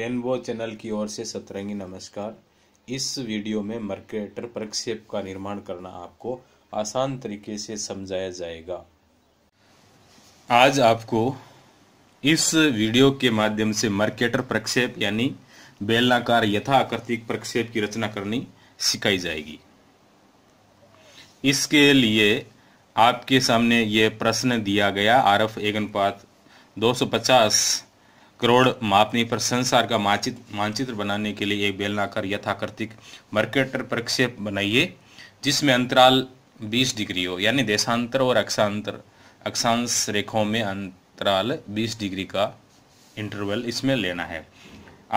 rainbow channel की ओर से सतरंगी नमस्कार इस वीडियो में मर्केटर प्रक्षेप का निर्माण करना आपको आसान तरीके से समझाया जाएगा आज आपको इस वीडियो के माध्यम से मर्केटर प्रक्षेप यानी बेलनाकार यथा आकृतिक प्रक्षेप की रचना करनी सिखाई जाएगी इसके लिए आपके सामने ये प्रश्न दिया गया आरफ एगनपात 250 करोड़ मापनी पर संसार का मानचित मानचित्र बनाने के लिए एक बेलनाकार यथाकृतिक मर्केटर प्रक्षेप बनाइए जिसमें अंतराल 20 डिग्री हो यानी देशांतर और अक्षांतर अक्षांश रेखों में अंतराल 20 डिग्री का इंटरवल इसमें लेना है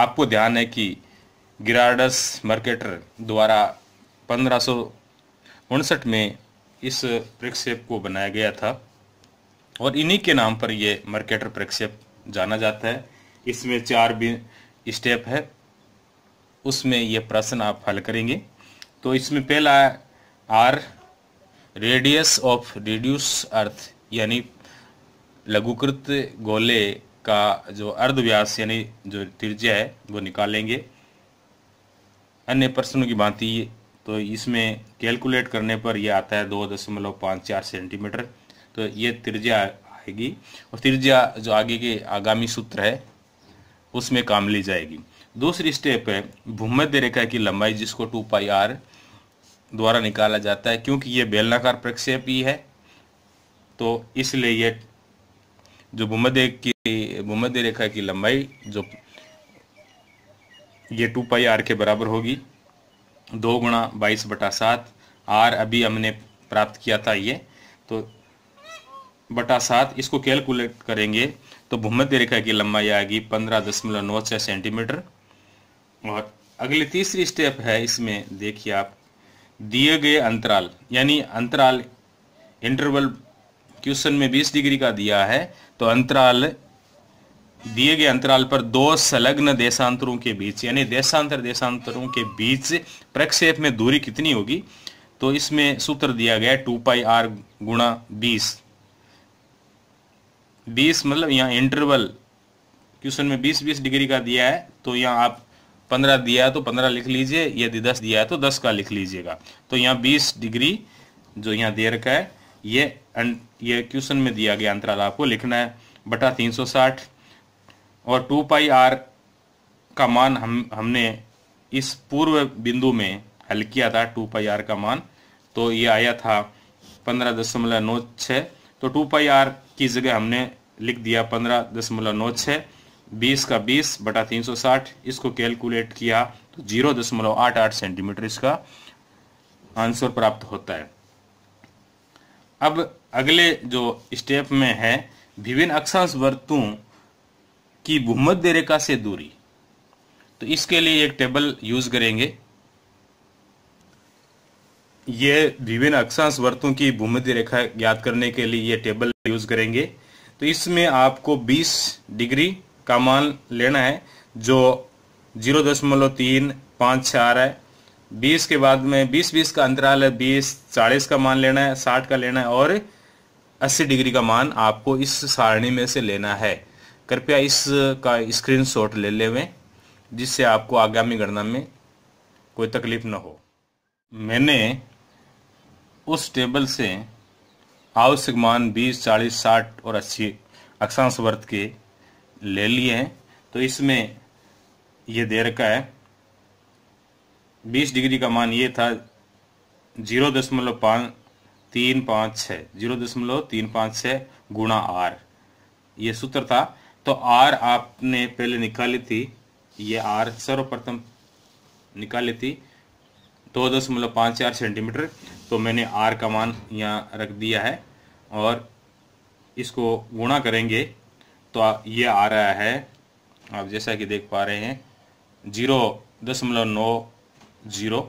आपको ध्यान है कि गिराडस मर्केटर द्वारा पंद्रह में इस प्रक्षेप को बनाया गया था और इन्हीं के नाम पर यह मर्केटर प्रक्षेप जाना जाता है इसमें चार स्टेप है उसमें ये प्रश्न आप हल करेंगे तो इसमें पहला R radius of reduce earth यानी लघुकृत गोले का जो अर्धव्यास यानी जो त्रिज्या है वो निकालेंगे अन्य प्रश्नों की भांति तो इसमें कैलकुलेट करने पर यह आता है दो दशमलव पाँच चार सेंटीमीटर तो ये त्रिज्या आएगी और त्रिज्या जो आगे के आगामी सूत्र है उसमें काम ली जाएगी दूसरी स्टेप है भूमध्य रेखा की लंबाई जिसको टू पाई आर द्वारा निकाला जाता है क्योंकि ये बेलनाकार प्रक्षेप ही है तो इसलिए ये जो भूमध्य की भूमध्य रेखा की लंबाई जो ये टू पाई आर के बराबर होगी दो गुणा बाईस बटा सात आर अभी हमने प्राप्त किया था ये तो बटा सात इसको कैलकुलेट करेंगे तो भूमध्य रेखा की लंबाई आएगी पंद्रह दशमलव नौ छः सेंटीमीटर और अगले तीसरी स्टेप है इसमें देखिए आप दिए गए अंतराल यानी अंतराल इंटरवल क्वेश्चन में 20 डिग्री का दिया है तो अंतराल दिए गए अंतराल पर दो संलग्न देशांतरों के बीच यानी देशांतर देशांतरों के बीच प्रक्षेप में दूरी कितनी होगी तो इसमें सूत्र दिया गया टू पाई आर गुणा बीस बीस मतलब यहाँ इंटरवल क्वेश्चन में बीस बीस डिग्री का दिया है तो यहाँ आप पंद्रह दिया है तो पंद्रह लिख लीजिए यदि दस दिया है तो दस का लिख लीजिएगा तो यहाँ बीस डिग्री जो यहाँ दे रखा है ये ये क्वेश्चन में दिया गया अंतराल आपको लिखना है बटा तीन सौ साठ और टू पाई आर का मान हम हमने इस पूर्व बिंदु में हल किया था टू पाई आर का मान तो ये आया था पंद्रह दशमलव नौ छः तो टू पाई आर की जगह हमने लिख दिया पंद्रह दशमलव नौ छः बीस का बीस बटा तीन सौ साठ इसको कैलकुलेट किया तो जीरो दशमलव आठ आठ सेंटीमीटर इसका आंसर प्राप्त होता है अब अगले जो स्टेप में है विभिन्न अक्षांश वर्तों की भूमध्य रेखा से दूरी तो इसके लिए एक टेबल यूज करेंगे ये विभिन्न अक्षांश वर्तों की भूमध्य रेखा ज्ञात करने के लिए ये टेबल यूज करेंगे तो इसमें आपको 20 डिग्री का मान लेना है जो जीरो दशमलव तीन पाँच है बीस के बाद में बीस बीस का अंतराल है बीस चालीस का मान लेना है साठ का लेना है और अस्सी डिग्री का मान आपको इस सारणी में से लेना है कृपया इसका स्क्रीन शॉट ले ले जिससे आपको आगामी गणना में कोई तकलीफ ना हो मैंने उस टेबल से आवश्यक मान बीस चालीस साठ और अस्सी अक्षांश वर्त के ले लिए हैं तो इसमें यह दे रखा है बीस डिग्री का मान ये था जीरो दशमलव पाँच तीन पाँच छः जीरो दशमलव तीन पाँच छः गुणा आर ये सूत्र था तो आर आपने पहले निकाली थी ये आर सर्वप्रथम निकाली थी दो दशमलव पाँच चार सेंटीमीटर तो मैंने आर का मान यहाँ रख दिया है और इसको गुणा करेंगे तो ये आ रहा है आप जैसा कि देख पा रहे हैं जीरो दशमलव नौ जीरो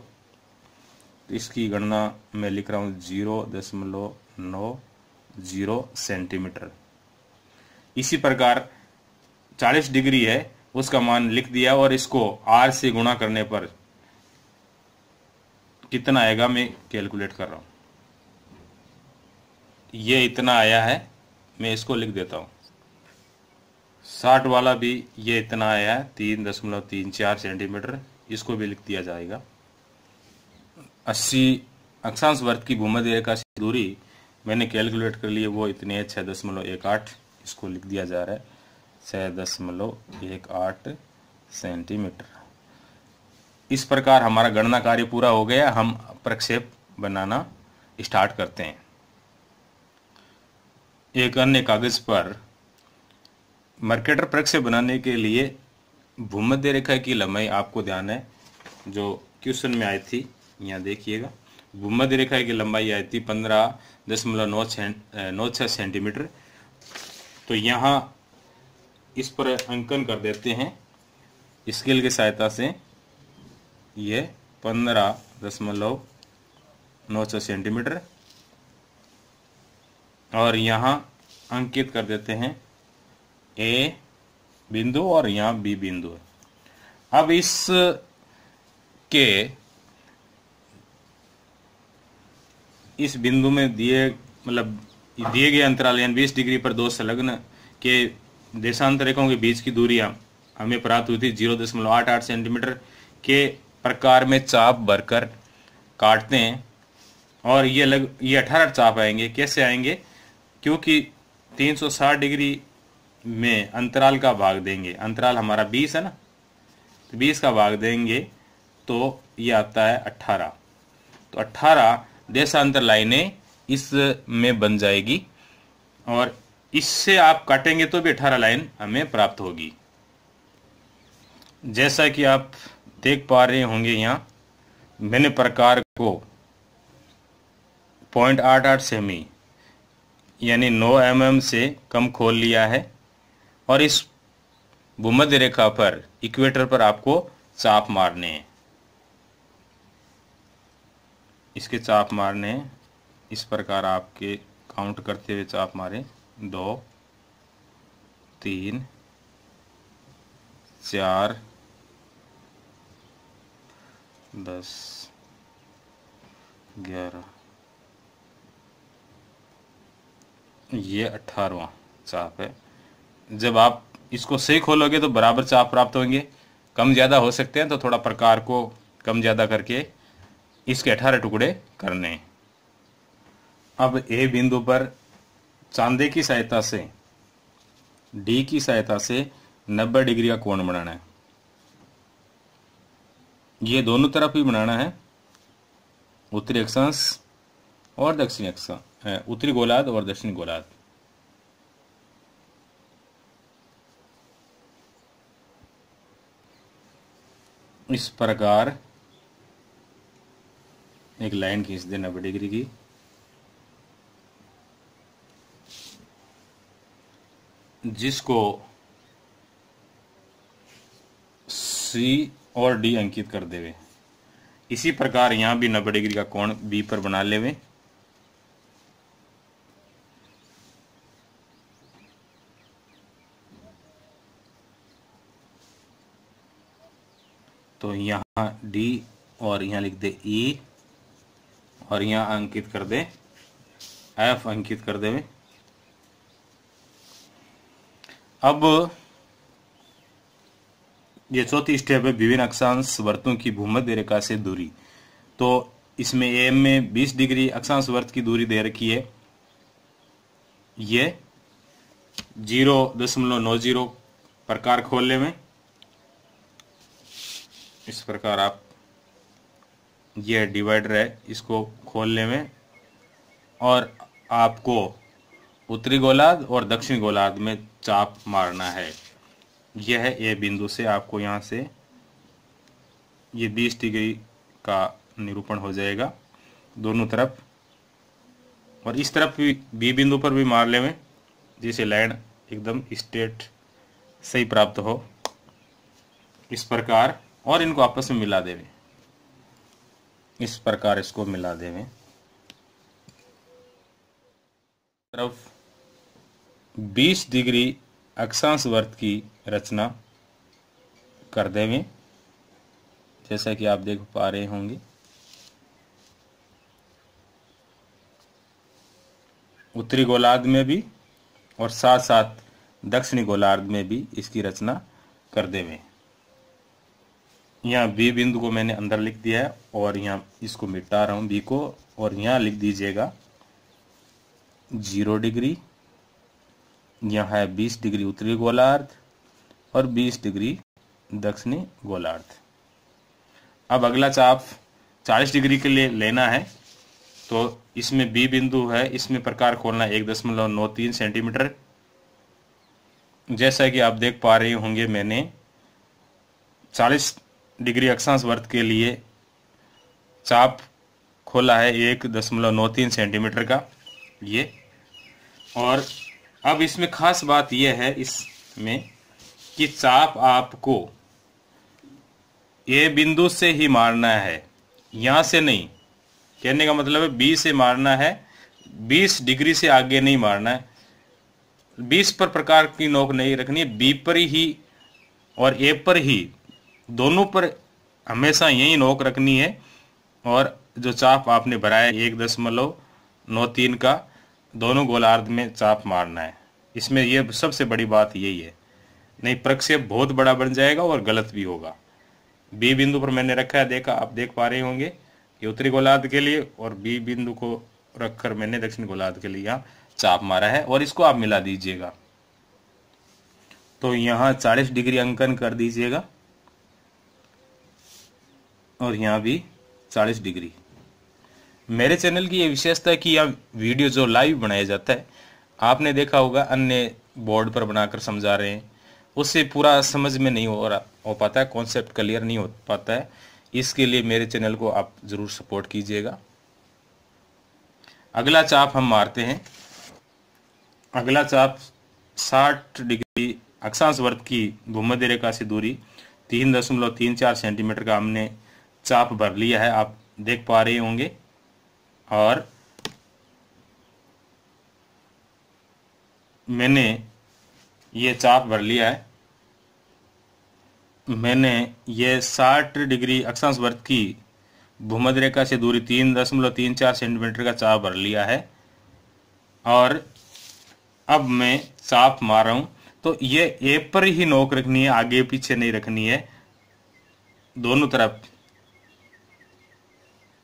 तो इसकी गणना मैं लिख रहा हूँ जीरो दशमलव नौ जीरो सेंटीमीटर इसी प्रकार 40 डिग्री है उसका मान लिख दिया और इसको आर से गुणा करने पर कितना आएगा मैं कैलकुलेट कर रहा हूँ ये इतना आया है मैं इसको लिख देता हूँ साठ वाला भी ये इतना आया है तीन दशमलव तीन चार सेंटीमीटर इसको भी लिख दिया जाएगा अस्सी अक्षांश वर्ग की भूमध्य रेखा से दूरी मैंने कैलकुलेट कर लिए वो इतनी है छः दशमलव एक आठ इसको लिख दिया जा रहा है छः दशमलव एक आठ सेंटीमीटर इस प्रकार हमारा गणना कार्य पूरा हो गया हम प्रक्षेप बनाना स्टार्ट करते हैं एक अन्य कागज़ पर मर्केटर प्रक्षेप बनाने के लिए भूमध्य रेखा की लंबाई आपको ध्यान है जो क्वेश्चन में आई थी यहाँ देखिएगा भूमध्य रेखा की लंबाई आई थी पंद्रह दशमलव नौ नौ छः सेंटीमीटर तो यहाँ इस पर अंकन कर देते हैं स्केल की सहायता से ये पंद्रह दशमलव नौ सौ सेंटीमीटर और यहाँ अंकित कर देते हैं ए बिंदु और यहाँ बी बिंदु है अब इस के इस बिंदु में दिए मतलब दिए गए अंतराल यानी बीस डिग्री पर दो संलग्न के देशांतरिकों के बीच की दूरियां हमें प्राप्त हुई थी जीरो दशमलव आठ आठ सेंटीमीटर के प्रकार में चाप भरकर काटते हैं और ये लग ये अठारह चाप आएंगे कैसे आएंगे क्योंकि 360 डिग्री में अंतराल का भाग देंगे अंतराल हमारा 20 है ना तो 20 का भाग देंगे तो ये आता है 18 तो 18 देशांतर लाइनें इस में बन जाएगी और इससे आप काटेंगे तो भी 18 लाइन हमें प्राप्त होगी जैसा कि आप देख पा रहे होंगे यहाँ भिन्न प्रकार को पॉइंट आठ आठ सेमी यानी 9 एम mm से कम खोल लिया है और इस भूमध्य रेखा पर इक्वेटर पर आपको चाप मारने हैं इसके चाप मारने इस प्रकार आपके काउंट करते हुए चाप मारें दो तीन चार दस ग्यारह ये अट्ठारवा चाप है जब आप इसको सही खोलोगे तो बराबर चाप प्राप्त होंगे कम ज़्यादा हो सकते हैं तो थोड़ा प्रकार को कम ज़्यादा करके इसके अठारह टुकड़े करने अब ए बिंदु पर चांदे की सहायता से डी की सहायता से 90 डिग्री का कोण बनाना है ये दोनों तरफ ही बनाना है उत्तरी अक्षांश और दक्षिण अक्षांश उत्तरी गोलार्ध और दक्षिण गोलार्ध इस प्रकार एक लाइन खींच दे नब्बे डिग्री की जिसको सी और डी अंकित कर देवे इसी प्रकार यहां भी नब्बे डिग्री का कोण बी पर बना लेवे तो यहां डी और यहां लिख दे ई और यहां अंकित कर दे एफ अंकित कर देवे अब ये चौथी स्टेप है विभिन्न अक्षांश वर्तों की भूमध्य रेखा से दूरी तो इसमें एम में 20 डिग्री अक्षांश वर्त की दूरी दे रखी है ये जीरो दशमलव नौ जीरो प्रकार खोलने में इस प्रकार आप ये डिवाइडर है इसको खोलने में और आपको उत्तरी गोलार्ध और दक्षिण गोलार्ध में चाप मारना है यह है ए बिंदु से आपको यहाँ से ये बीस डिग्री का निरूपण हो जाएगा दोनों तरफ और इस तरफ भी बी बिंदु पर भी मार लेवें जिसे लाइन एकदम स्ट्रेट सही प्राप्त हो इस प्रकार और इनको आपस में मिला देवें इस प्रकार इसको मिला देवें तरफ 20 डिग्री अक्षांश वर्त की रचना कर देवे जैसा कि आप देख पा रहे होंगे उत्तरी गोलार्ध में भी और साथ साथ दक्षिणी गोलार्ध में भी इसकी रचना कर देवे यहाँ बी बिंदु को मैंने अंदर लिख दिया है और यहाँ इसको मिटा रहा हूँ बी को और यहाँ लिख दीजिएगा जीरो डिग्री यह है 20 डिग्री उत्तरी गोलार्ध और 20 डिग्री दक्षिणी गोलार्ध अब अगला चाप 40 डिग्री के लिए लेना है तो इसमें बी बिंदु है इसमें प्रकार खोलना एक दशमलव नौ तीन सेंटीमीटर जैसा कि आप देख पा रहे होंगे मैंने 40 डिग्री अक्षांश वर्त के लिए चाप खोला है एक दशमलव नौ तीन सेंटीमीटर का ये और अब इसमें खास बात यह है इसमें कि चाप आपको ए बिंदु से ही मारना है यहाँ से नहीं कहने का मतलब है बी से मारना है बीस डिग्री से आगे नहीं मारना है बीस पर प्रकार की नोक नहीं रखनी है बी पर ही और ए पर ही दोनों पर हमेशा यही नोक रखनी है और जो चाप आपने भराया एक दशमलव नौ तीन का दोनों गोलार्ध में चाप मारना है इसमें यह सबसे बड़ी बात यही है नहीं प्रक्षेप बहुत बड़ा बन जाएगा और गलत भी होगा बी बिंदु पर मैंने रखा है देखा आप देख पा रहे होंगे कि उत्तरी गोलार्ध के लिए और बी बिंदु को रखकर मैंने दक्षिण गोलार्ध के लिए यहाँ चाप मारा है और इसको आप मिला दीजिएगा तो यहाँ चालीस डिग्री अंकन कर दीजिएगा और यहाँ भी चालीस डिग्री मेरे चैनल की ये विशेषता कि यह वीडियो जो लाइव बनाया जाता है आपने देखा होगा अन्य बोर्ड पर बनाकर समझा रहे हैं उससे पूरा समझ में नहीं हो रहा हो पाता है कॉन्सेप्ट क्लियर नहीं हो पाता है इसके लिए मेरे चैनल को आप ज़रूर सपोर्ट कीजिएगा अगला चाप हम मारते हैं अगला चाप 60 डिग्री अक्षांश वर्त की भूमध्य रेखा से दूरी तीन दशमलव तीन चार सेंटीमीटर का हमने चाप भर लिया है आप देख पा रहे होंगे और मैंने ये चाप भर लिया है मैंने ये 60 डिग्री अक्षांश वर्त की भूमध्य रेखा से दूरी तीन दशमलव तीन चार सेंटीमीटर का चाप भर लिया है और अब मैं चाप मार रहा हूं तो ये ए पर ही नोक रखनी है आगे पीछे नहीं रखनी है दोनों तरफ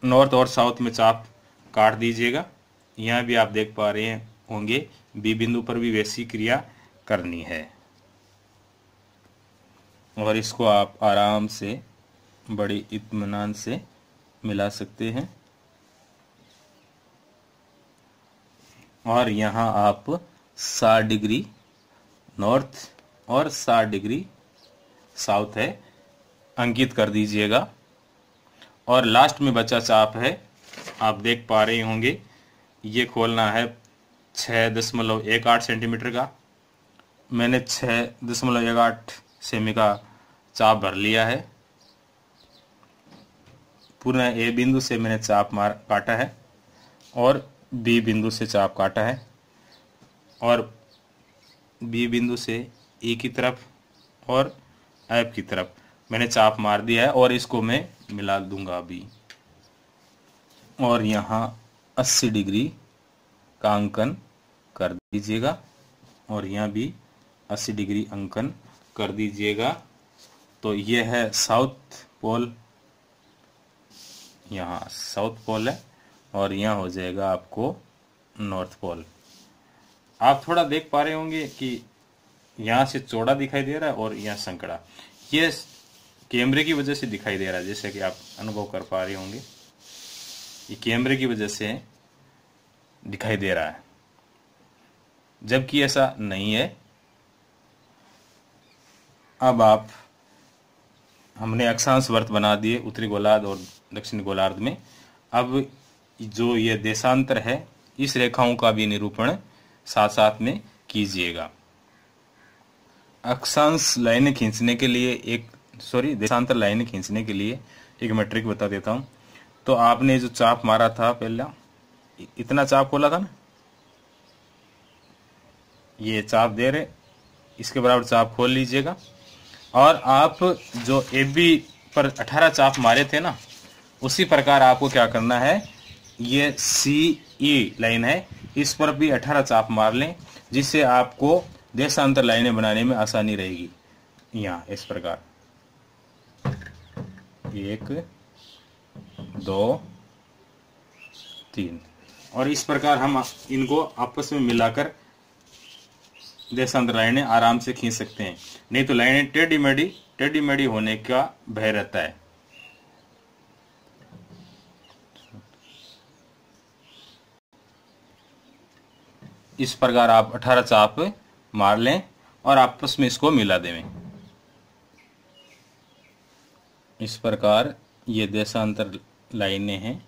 नॉर्थ और साउथ में चाप काट दीजिएगा यहाँ भी आप देख पा रहे हैं होंगे बी बिंदु पर भी वैसी क्रिया करनी है और इसको आप आराम से बड़े इतमान से मिला सकते हैं और यहाँ आप सात डिग्री नॉर्थ और सात डिग्री साउथ है अंकित कर दीजिएगा और लास्ट में बचा चाप है आप देख पा रहे होंगे ये खोलना है छः दशमलव एक आठ सेंटीमीटर का मैंने छः दशमलव एक आठ सेमी का चाप भर लिया है पूर्ण ए बिंदु से मैंने चाप मार काटा है और बी बिंदु से चाप काटा है और बी बिंदु से ई की तरफ और एफ की तरफ मैंने चाप मार दिया है और इसको मैं मिला दूंगा अभी और यहाँ 80 डिग्री का अंकन कर दीजिएगा और यहाँ भी 80 डिग्री अंकन कर दीजिएगा तो यह है साउथ पोल यहाँ साउथ पोल है और यहाँ हो जाएगा आपको नॉर्थ पोल आप थोड़ा देख पा रहे होंगे कि यहाँ से चौड़ा दिखाई दे रहा है और यहाँ संकड़ा ये कैमरे की वजह से दिखाई दे रहा है जैसे कि आप अनुभव कर पा रहे होंगे ये कैमरे की वजह से दिखाई दे रहा है जबकि ऐसा नहीं है अब आप हमने अक्षांश वर्त बना दिए उत्तरी गोलार्ध और दक्षिण गोलार्ध में अब जो ये देशांतर है इस रेखाओं का भी निरूपण साथ साथ में कीजिएगा अक्षांश लाइनें खींचने के लिए एक सॉरी देशांतर लाइनें खींचने के लिए एक मेट्रिक बता देता हूँ तो आपने जो चाप मारा था पहला इतना चाप खोला था ना ये चाप दे रहे इसके बराबर चाप खोल लीजिएगा और आप जो ए बी पर अठारह चाप मारे थे ना उसी प्रकार आपको क्या करना है ये सी ई e लाइन है इस पर भी अठारह चाप मार लें जिससे आपको देशांतर लाइनें बनाने में आसानी रहेगी यहाँ इस प्रकार एक दो तीन और इस प्रकार हम इनको आपस में मिलाकर देशांतर लाइने आराम से खींच सकते हैं नहीं तो लाइने टेढ़ी मेढ़ी टेढ़ी मेढ़ी होने का भय रहता है इस प्रकार आप 18 चाप मार लें और आपस में इसको मिला देवें इस प्रकार ये देशांतर लाइनें हैं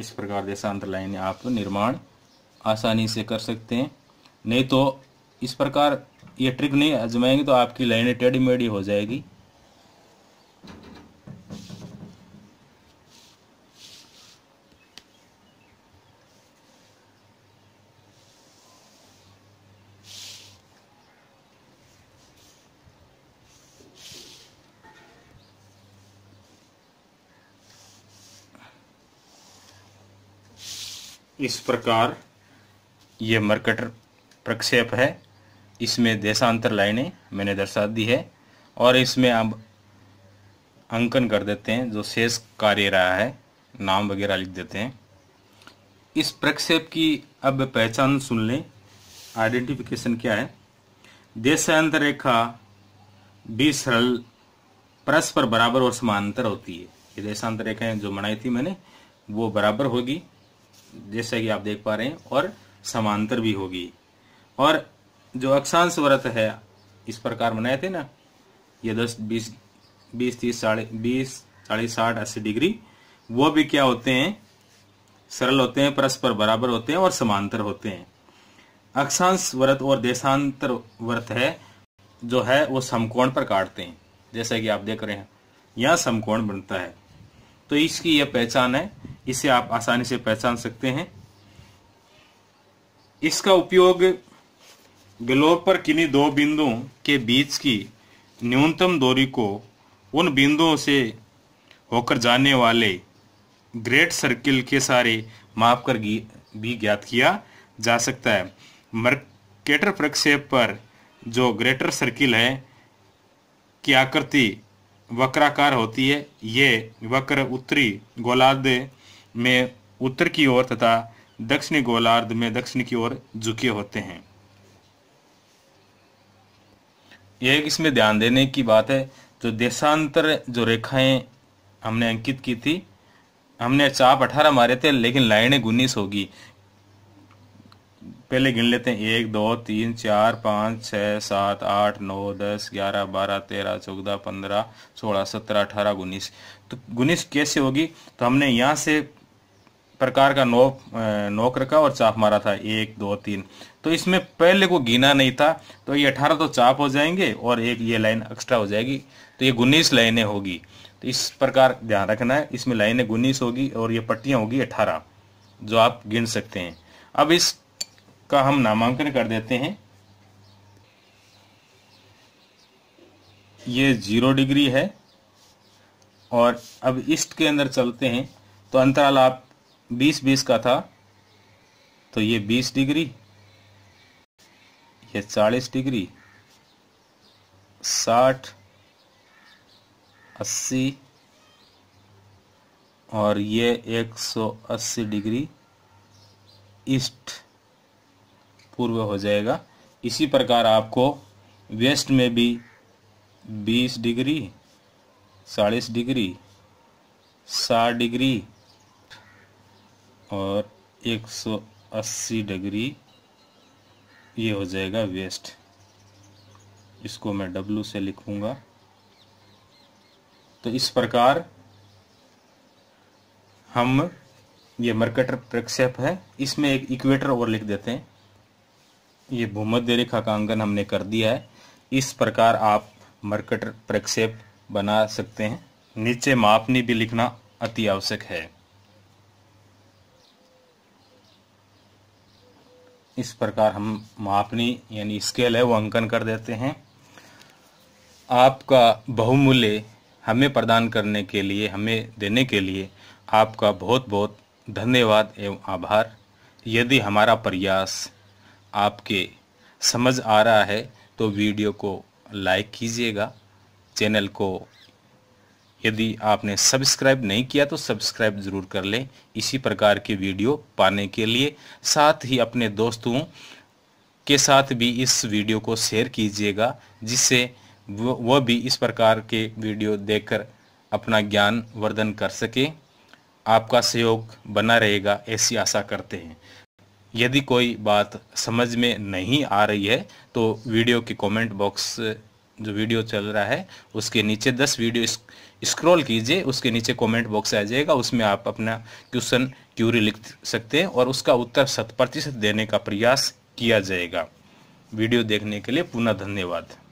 इस प्रकार जैसा अंतर्लाइनें आप निर्माण आसानी से कर सकते हैं नहीं तो इस प्रकार ये ट्रिक नहीं आजमाएंगे तो आपकी लाइनें टेढ़ी मेढ़ी हो जाएगी इस प्रकार ये मर्कटर प्रक्षेप है इसमें देशांतर लाइनें मैंने दर्शा दी है और इसमें अब अंकन कर देते हैं जो शेष कार्य रहा है नाम वगैरह लिख देते हैं इस प्रक्षेप की अब पहचान सुन लें आइडेंटिफिकेशन क्या है देशांतर रेखा बी सरल परस्पर बराबर और समांतर होती है ये देशांतर रेखाएं जो मनाई थी मैंने वो बराबर होगी जैसा कि आप देख पा रहे हैं और समांतर भी होगी और जो अक्षांश व्रत है इस प्रकार बनाए थे ना ये दस बीस बीस तीस साढ़े बीस साढ़े साठ अस्सी डिग्री वो भी क्या होते हैं सरल होते हैं परस्पर बराबर होते हैं और समांतर होते हैं अक्षांश व्रत और देशांतर व्रत है जो है वो समकोण पर काटते हैं जैसा कि आप देख रहे हैं यह समकोण बनता है तो इसकी यह पहचान है इसे आप आसानी से पहचान सकते हैं इसका उपयोग ग्लोब पर किन्हीं दो बिंदुओं के बीच की न्यूनतम दूरी को उन बिंदुओं से होकर जाने वाले ग्रेट सर्किल के सारे माप कर भी ज्ञात किया जा सकता है मर्केटर प्रक्षेप पर जो ग्रेटर सर्किल है की आकृति वक्राकार होती है ये वक्र उत्तरी गोलार्ध में उत्तर की ओर तथा दक्षिणी गोलार्ध में दक्षिण की ओर झुके होते हैं एक इसमें ध्यान देने की बात है तो देशांतर जो रेखाएं हमने अंकित की थी हमने चाप अठारह मारे थे लेकिन लाइनें उन्नीस होगी पहले गिन लेते हैं एक दो तीन चार पाँच छः सात आठ नौ दस ग्यारह बारह तेरह चौदह पंद्रह सोलह सत्रह अठारह उन्नीस तो उन्नीस कैसे होगी तो हमने यहाँ से प्रकार का नोक नोक रखा और चाप मारा था एक दो तीन तो इसमें पहले को गिना नहीं था तो ये अठारह तो चाप हो जाएंगे और एक ये लाइन एक्स्ट्रा हो जाएगी तो ये उन्नीस लाइनें होगी तो इस प्रकार ध्यान रखना है इसमें लाइनें उन्नीस होगी और ये पट्टियाँ होगी अठारह जो आप गिन सकते हैं अब इस का हम नामांकन कर देते हैं ये जीरो डिग्री है और अब ईस्ट के अंदर चलते हैं तो अंतराल आप 20 20 का था तो ये 20 डिग्री ये 40 डिग्री 60 80 और ये 180 डिग्री ईस्ट पूर्व हो जाएगा इसी प्रकार आपको वेस्ट में भी बीस डिग्री चालीस डिग्री साठ डिग्री और एक सौ अस्सी डिग्री ये हो जाएगा वेस्ट इसको मैं डब्लू से लिखूंगा तो इस प्रकार हम ये मर्कटर प्रक्षेप है इसमें एक इक्वेटर और लिख देते हैं ये भूमध्य रेखा का अंकन हमने कर दिया है इस प्रकार आप मर्कट प्रक्षेप बना सकते हैं नीचे मापनी भी लिखना अति आवश्यक है इस प्रकार हम मापनी यानी स्केल है वो अंकन कर देते हैं आपका बहुमूल्य हमें प्रदान करने के लिए हमें देने के लिए आपका बहुत बहुत धन्यवाद एवं आभार यदि हमारा प्रयास आपके समझ आ रहा है तो वीडियो को लाइक कीजिएगा चैनल को यदि आपने सब्सक्राइब नहीं किया तो सब्सक्राइब ज़रूर कर लें इसी प्रकार के वीडियो पाने के लिए साथ ही अपने दोस्तों के साथ भी इस वीडियो को शेयर कीजिएगा जिससे वह भी इस प्रकार के वीडियो देखकर अपना ज्ञान वर्धन कर सके आपका सहयोग बना रहेगा ऐसी आशा करते हैं यदि कोई बात समझ में नहीं आ रही है तो वीडियो के कमेंट बॉक्स जो वीडियो चल रहा है उसके नीचे दस वीडियो स्क्रॉल कीजिए उसके नीचे कमेंट बॉक्स आ जाएगा उसमें आप अपना क्वेश्चन क्यूरी लिख सकते हैं और उसका उत्तर शत प्रतिशत देने का प्रयास किया जाएगा वीडियो देखने के लिए पुनः धन्यवाद